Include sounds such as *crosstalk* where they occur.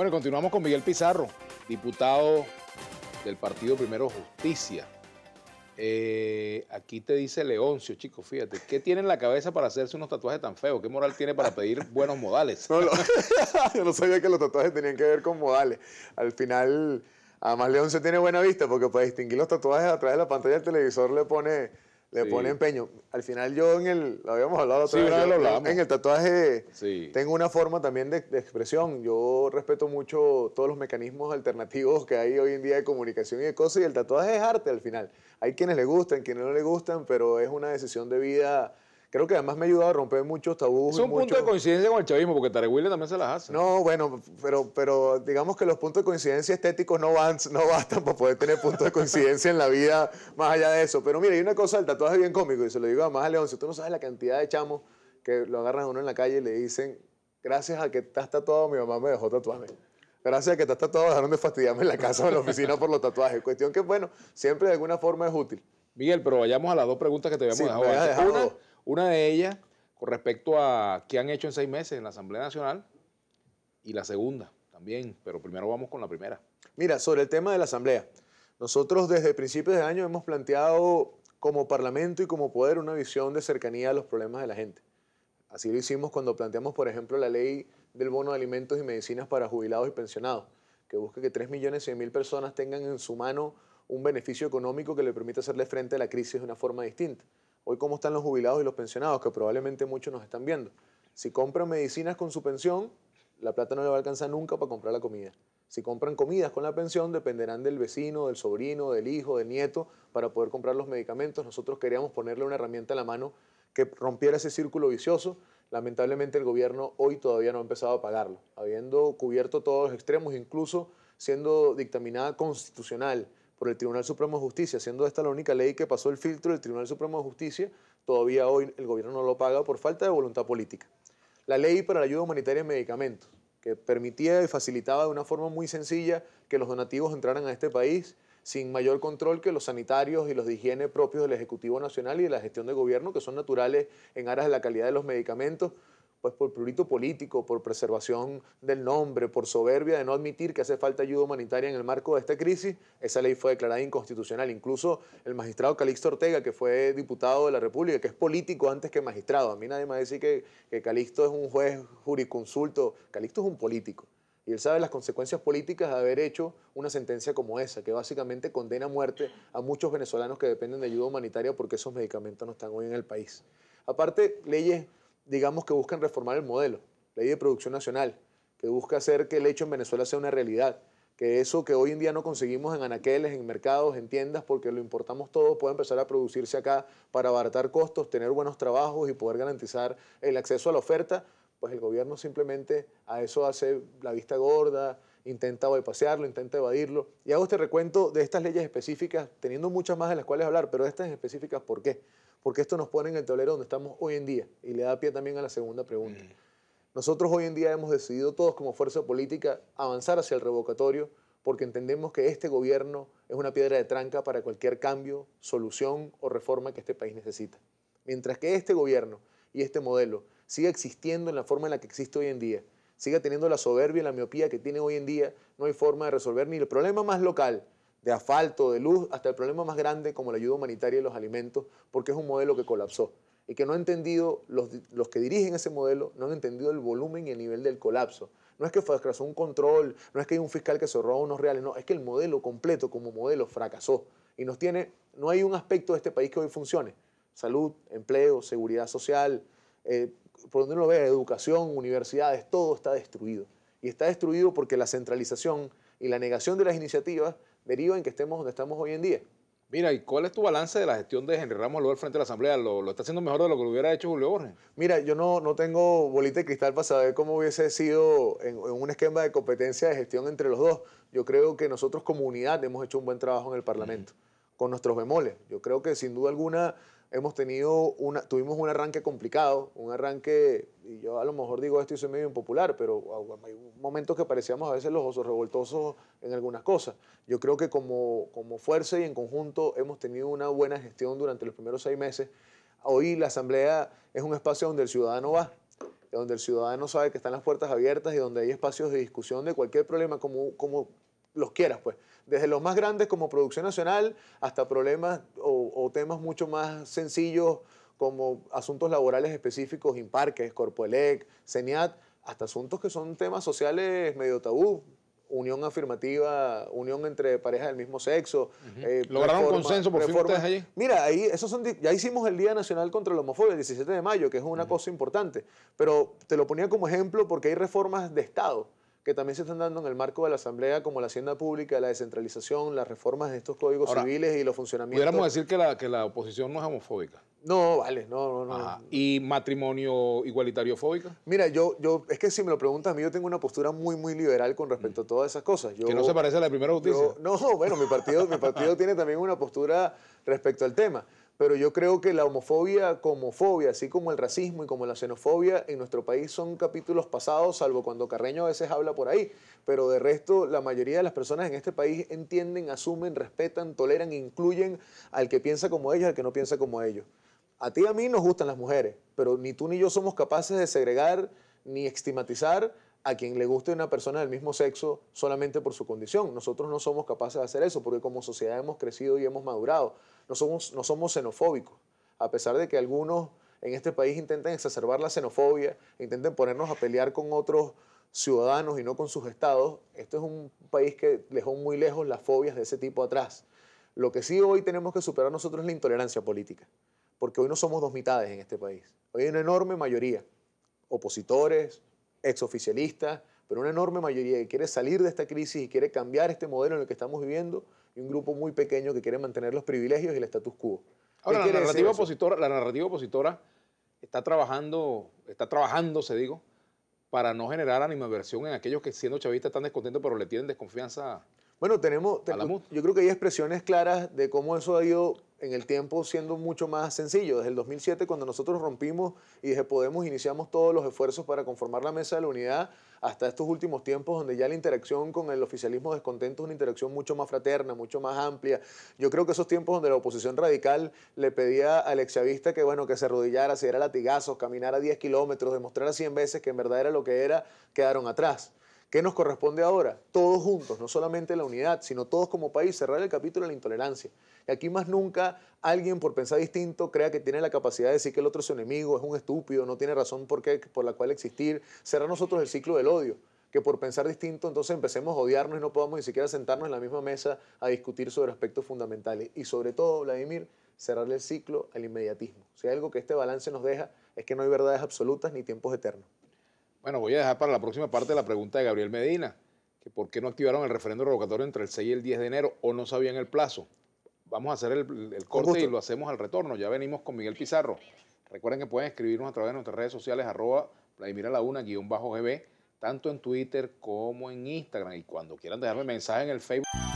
Bueno, continuamos con Miguel Pizarro, diputado del Partido Primero Justicia. Eh, aquí te dice Leoncio, chico, fíjate, ¿qué tiene en la cabeza para hacerse unos tatuajes tan feos? ¿Qué moral tiene para pedir buenos modales? *laughs* yo no sabía que los tatuajes tenían que ver con modales. Al final, además Leoncio tiene buena vista porque para distinguir los tatuajes a través de la pantalla del televisor le pone le pone empeño. Al final yo en el, habíamos hablado otra en el tatuaje tengo una forma también de, de, expresión. Yo respeto mucho todos los mecanismos alternativos que hay hoy en día de comunicación y de cosas, y el tatuaje es arte al final. Hay quienes le gustan, quienes no le gustan, pero es una decisión de vida Creo que además me ha ayudado a romper muchos tabús. Es un punto de coincidencia con el chavismo, porque Tarek también se las hace. No, bueno, pero, pero digamos que los puntos de coincidencia estéticos no, van, no bastan para poder tener puntos de coincidencia en la vida más allá de eso. Pero mira, hay una cosa el tatuaje bien cómico, y se lo digo además a León, si tú no sabes la cantidad de chamos que lo agarran a uno en la calle y le dicen, gracias a que estás tatuado, mi mamá me dejó tatuarme gracias a que estás tatuado dejaron de fastidiarme en la casa o en la oficina por los tatuajes. Cuestión que, bueno, siempre de alguna forma es útil. Miguel, pero vayamos a las dos preguntas que te habíamos dejado. Una de ellas con respecto a qué han hecho en seis meses en la Asamblea Nacional y la segunda también, pero primero vamos con la primera. Mira, sobre el tema de la Asamblea, nosotros desde principios de año hemos planteado como Parlamento y como poder una visión de cercanía a los problemas de la gente. Así lo hicimos cuando planteamos, por ejemplo, la ley del bono de alimentos y medicinas para jubilados y pensionados, que busca que millones mil personas tengan en su mano un beneficio económico que le permita hacerle frente a la crisis de una forma distinta. Hoy cómo están los jubilados y los pensionados, que probablemente muchos nos están viendo. Si compran medicinas con su pensión, la plata no le va a alcanzar nunca para comprar la comida. Si compran comidas con la pensión, dependerán del vecino, del sobrino, del hijo, del nieto, para poder comprar los medicamentos. Nosotros queríamos ponerle una herramienta a la mano que rompiera ese círculo vicioso. Lamentablemente el gobierno hoy todavía no ha empezado a pagarlo, habiendo cubierto todos los extremos, incluso siendo dictaminada constitucional por el Tribunal Supremo de Justicia, siendo esta la única ley que pasó el filtro del Tribunal Supremo de Justicia, todavía hoy el gobierno no lo paga por falta de voluntad política. La ley para la ayuda humanitaria en medicamentos, que permitía y facilitaba de una forma muy sencilla que los donativos entraran a este país sin mayor control que los sanitarios y los de higiene propios del Ejecutivo Nacional y de la gestión de gobierno, que son naturales en aras de la calidad de los medicamentos, pues por prurito político, por preservación del nombre, por soberbia de no admitir que hace falta ayuda humanitaria en el marco de esta crisis, esa ley fue declarada inconstitucional. Incluso el magistrado Calixto Ortega, que fue diputado de la República, que es político antes que magistrado, a mí nadie me va a decir que, que Calixto es un juez jurisconsulto Calixto es un político. Y él sabe las consecuencias políticas de haber hecho una sentencia como esa, que básicamente condena a muerte a muchos venezolanos que dependen de ayuda humanitaria porque esos medicamentos no están hoy en el país. Aparte, leyes digamos, que buscan reformar el modelo, ley de producción nacional, que busca hacer que el hecho en Venezuela sea una realidad, que eso que hoy en día no conseguimos en anaqueles, en mercados, en tiendas, porque lo importamos todo, pueda empezar a producirse acá para abaratar costos, tener buenos trabajos y poder garantizar el acceso a la oferta, pues el gobierno simplemente a eso hace la vista gorda, intenta pasearlo intenta evadirlo. Y hago este recuento de estas leyes específicas, teniendo muchas más de las cuales hablar, pero estas específicas, ¿por qué? Porque esto nos pone en el tablero donde estamos hoy en día y le da pie también a la segunda pregunta. Mm. Nosotros hoy en día hemos decidido todos como fuerza política avanzar hacia el revocatorio porque entendemos que este gobierno es una piedra de tranca para cualquier cambio, solución o reforma que este país necesita. Mientras que este gobierno y este modelo siga existiendo en la forma en la que existe hoy en día, siga teniendo la soberbia y la miopía que tiene hoy en día, no hay forma de resolver ni el problema más local de asfalto, de luz, hasta el problema más grande como la ayuda humanitaria y los alimentos, porque es un modelo que colapsó y que no han entendido, los, que dirigen ese modelo, no han entendido el volumen y el nivel del colapso. No es que fracasó un control, no es que hay un fiscal que se roba unos reales, no, es que el modelo completo como modelo fracasó y nos tiene, no hay un aspecto de este país que hoy funcione. Salud, empleo, seguridad social, eh, por donde uno ve, educación, universidades, todo está destruido. Y está destruido porque la centralización y la negación de las iniciativas derivan en que estemos donde estamos hoy en día. Mira, ¿y cuál es tu balance de la gestión de Henry Ramos luego frente a la Asamblea? ¿Lo, está haciendo mejor de lo que lo hubiera hecho Julio Borges? Mira, yo no, no tengo bolita de cristal para saber cómo hubiese sido en, un esquema de competencia de gestión entre los dos. Yo creo que nosotros como unidad hemos hecho un buen trabajo en el Parlamento, con nuestros bemoles. Yo creo que sin duda alguna hemos tenido una, tuvimos un arranque complicado, un arranque, y yo a lo mejor digo esto y soy medio impopular, pero hay momentos que parecíamos a veces los osos revoltosos en algunas cosas. Yo creo que como, como fuerza y en conjunto hemos tenido una buena gestión durante los primeros seis meses. Hoy la asamblea es un espacio donde el ciudadano va, donde el ciudadano sabe que están las puertas abiertas y donde hay espacios de discusión de cualquier problema, como, como los quieras, pues. Desde los más grandes como producción nacional hasta problemas o, temas mucho más sencillos como asuntos laborales específicos, Imparques, Corpoelec, CENIAT, hasta asuntos que son temas sociales medio tabú, unión afirmativa, unión entre parejas del mismo sexo. Eh, ¿Lograron consenso por fin allí? Mira, ahí, esos son, ya hicimos el Día Nacional contra la Homofobia, el 17 de mayo, que es una cosa importante, pero te lo ponía como ejemplo porque hay reformas de Estado que también se están dando en el marco de la Asamblea, como la Hacienda Pública, la descentralización, las reformas de estos códigos civiles y los funcionamientos. Pudiéramos decir que la, que la oposición no es homofóbica. No, vale, no, no, ¿Y matrimonio igualitario fóbica? Mira, yo, yo, es que si me lo preguntas a mí, yo tengo una postura muy, muy liberal con respecto a mm. todas esas cosas. que no se parece a la primera justicia. no, bueno, mi partido, mi partido tiene también una postura respecto al tema pero yo creo que la homofobia como fobia, así como el racismo y como la xenofobia en nuestro país son capítulos pasados, salvo cuando Carreño a veces habla por ahí, pero de resto la mayoría de las personas en este país entienden, asumen, respetan, toleran, incluyen al que piensa como ellos, al que no piensa como ellos. A ti a mí nos gustan las mujeres, pero ni tú ni yo somos capaces de segregar ni estigmatizar a quien le guste una persona del mismo sexo solamente por su condición. Nosotros no somos capaces de hacer eso porque como sociedad hemos crecido y hemos madurado. No somos, no somos xenofóbicos, a pesar de que algunos en este país intenten exacerbar la xenofobia, intenten ponernos a pelear con otros ciudadanos y no con sus estados. esto es un país que dejó muy lejos las fobias de ese tipo atrás. Lo que sí hoy tenemos que superar nosotros es la intolerancia política, porque hoy no somos dos mitades en este país. Hoy hay una enorme mayoría, opositores, exoficialistas, pero una enorme mayoría que quiere salir de esta crisis y quiere cambiar este modelo en el que estamos viviendo, y un grupo muy pequeño que quiere mantener los privilegios y el status quo. Ahora, la narrativa, opositora, está trabajando, está trabajando, se digo, para no generar animadversión en aquellos que siendo chavistas están descontentos, pero le tienen desconfianza. Bueno, tenemos, yo creo que hay expresiones claras de cómo eso ha ido en el tiempo siendo mucho más sencillo. Desde el 2007, cuando nosotros rompimos y desde Podemos iniciamos todos los esfuerzos para conformar la mesa de la unidad, hasta estos últimos tiempos donde ya la interacción con el oficialismo descontento es una interacción mucho más fraterna, mucho más amplia. Yo creo que esos tiempos donde la oposición radical le pedía al exavista que, bueno, que se arrodillara, se diera latigazos, caminara 10 kilómetros, demostrara 100 veces que en verdad era lo que era, quedaron atrás. ¿Qué nos corresponde ahora? Todos juntos, no solamente la unidad, sino todos como país, cerrar el capítulo de la intolerancia. Y aquí más nunca alguien por pensar distinto crea que tiene la capacidad de decir que el otro es su enemigo, es un estúpido, no tiene razón por, por la cual existir. Cerrar nosotros el ciclo del odio que por pensar distinto entonces empecemos a odiarnos y no podamos ni siquiera sentarnos en la misma mesa a discutir sobre aspectos fundamentales. Y sobre todo, Vladimir, cerrarle el ciclo al inmediatismo. Si hay algo que este balance nos deja es que no hay verdades absolutas ni tiempos eternos. Bueno, voy a dejar para la próxima parte la pregunta de Gabriel Medina, que por qué no activaron el referendo revocatorio entre el 6 y el 10 de enero o no sabían el plazo. Vamos a hacer el, corte y lo hacemos al retorno. Ya venimos con Miguel Pizarro. Recuerden que pueden escribirnos a través de nuestras redes sociales, arroba Vladimir bajo GB, tanto en Twitter como en Instagram. Y cuando quieran dejarme mensaje en el Facebook.